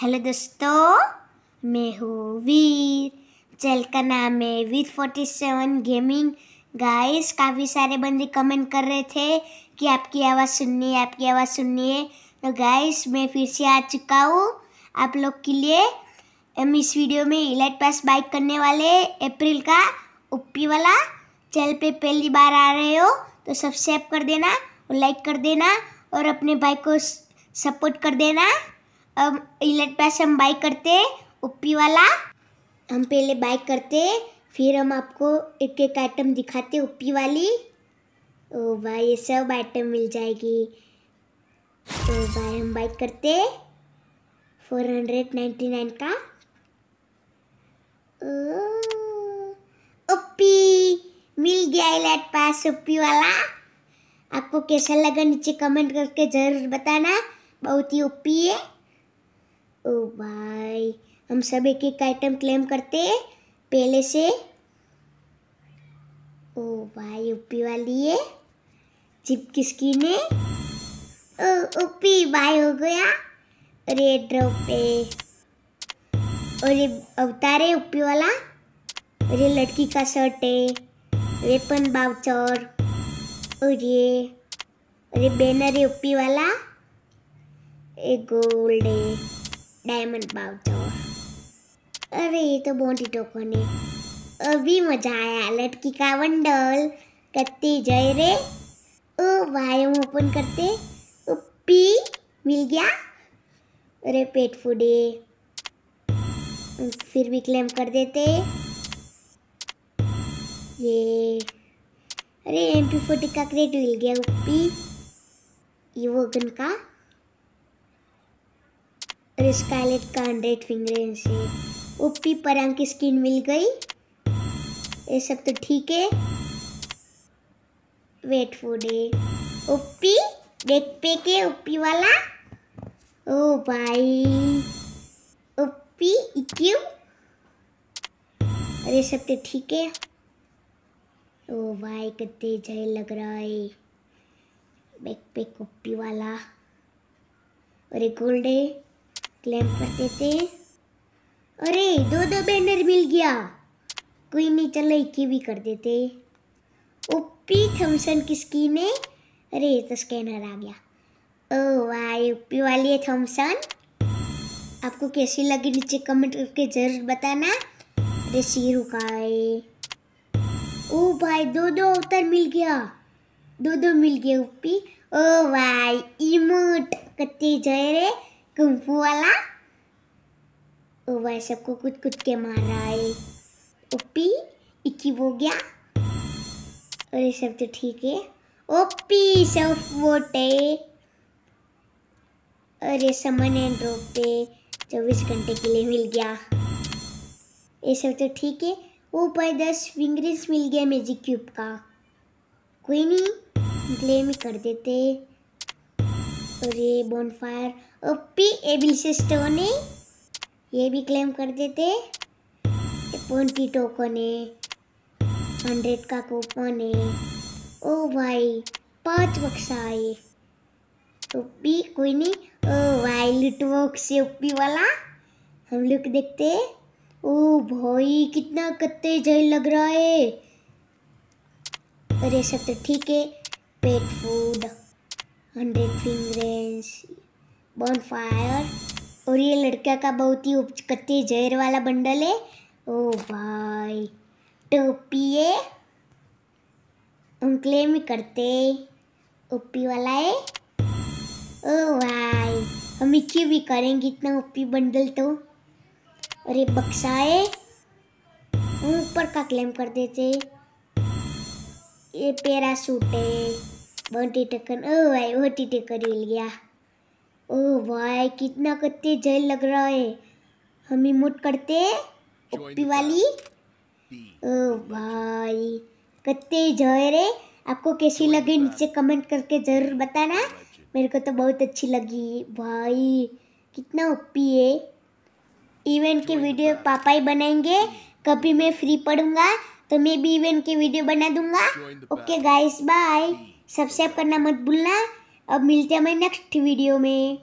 hello दोस्तों मैं हूँ वीर चैनल का नाम है Veer forty seven gaming guys काफ़ी सारे बंदे कमेंट कर रहे थे कि आपकी आवाज़ सुननी है आपकी आवाज़ सुननी है तो गाइस मैं फिर से आ चुका हूँ आप लोग के लिए हम इस वीडियो में इलाइट पास बाइक करने वाले अप्रैल का उप्पी वाला चैनल पे पहली बार आ रहे हो तो सब्सक्राइब कर देना और लाइक कर देना और अपने भाई को सपोर्ट कर देना अब इलेट पास हम बाइक करते ओपी वाला हम पहले बाइक करते फिर हम आपको एक एक आइटम दिखाते ओपी वाली ओ भाई ये सब आइटम मिल जाएगी तो भाई हम बाइक करते फोर हंड्रेड नाइन्टी नाइन का ओपी मिल गया इलेट पास ओपी वाला आपको कैसा लगा नीचे कमेंट करके ज़रूर बताना बहुत ही ओपी है ओ भाई हम सब एक एक आइटम क्लेम करते हैं पहले से ओ भाई ओपी वाली है जिप किसकी ने ओ ओपी भाई हो गया अरे ड्रॉप पे अरे अवतार है ओपी वाला अरे लड़की का शर्ट है वेपन बाउचर अरे अरे बैनर है ओपी वाला एक गोल्ड है डायमंड पाओ तो अरे ये तो बोटी टोको ने अभी मजा आया लड़की का वंडल कत्ती जय रे ओ भाई हम ओपन करते पी मिल गया अरे पेट फूडे फिर भी क्लेम कर देते ये अरे एम पी फोर्टी का क्रेट मिल गया ओपी ये वो गन का और स्काइलेट का हंड्रेड फिंगर से ओपी पर की स्किन मिल गई ये सब तो ठीक है wait for day OP deck पे के ओपी वाला ओ भाई ओपी इक्यू अरे सब तो ठीक है ओ भाई कितने जय लग रहा है बैक पे कॉपी वाला अरे गोल्ड है क्लेम करते थे अरे दो दो बैनर मिल गया कोई नहीं चलो इक्की भी कर देते ओपी थम्सन की स्कीन है अरे ये तो स्कैनर आ गया ओ वाई ओपी वाली है थम्सन आपको कैसी लगी नीचे कमेंट करके ज़रूर बताना अरे शीरू का है ओ भाई दो दो अवतार मिल गया दो दो मिल गया ओपी ओ भाई इमोट कत्ते जय रे कुंफू वाला ओ भाई सबको कुछ कुछ के मार रहा है ओपी इक्की हो गया और ये सब तो ठीक है ओपी सब वोट है और समन एंड ड्रॉप पे चौबीस घंटे के लिए मिल गया ये सब तो ठीक है ऊपर दस फिंगरिंग्स मिल गया मैजिक क्यूब का कोई नहीं ग्लेम कर देते तो और ये बॉनफायर ओपी बी सिस्टम ने ये भी क्लेम कर देते ट्वेंटी टोकन है हंड्रेड का कूपन है ओ भाई पांच बक्सा है ओपी कोई नहीं ओ भाई लूट बॉक्स है ओपी वाला हम लोग देखते ओ भाई कितना कत्ते जय लग रहा है अरे सब तो ठीक है पेट फूड हंड्रेड फिंग्रेंस बॉन फायर और ये लड़का का बहुत ही कच्चे जहर वाला बंडल है ओ भाई टोपी है हम क्लेम करते ओपी वाला है ओ भाई हम इक्की भी करेंगे इतना ओपी बंडल तो और ये बक्सा है ऊपर का क्लेम कर देते ये पैरासूट है वोटी टक्कर ओ भाई वोटी टक्कर मिल गया ओ भाई कितना कत्ते जल लग रहा है हम इमोट करते ओपी वाली ओ भाई कत्ते जय रे आपको कैसी लगी नीचे कमेंट करके ज़रूर बताना मेरे को तो बहुत अच्छी लगी भाई कितना ओपी है इवेंट के वीडियो पापा ही बनाएंगे कभी मैं फ्री पढ़ूंगा तो मैं भी इवेंट के वीडियो बना दूंगा ओके गाइस बाय सब्सक्राइब करना मत भूलना अब मिलते हैं हमारे नेक्स्ट वीडियो में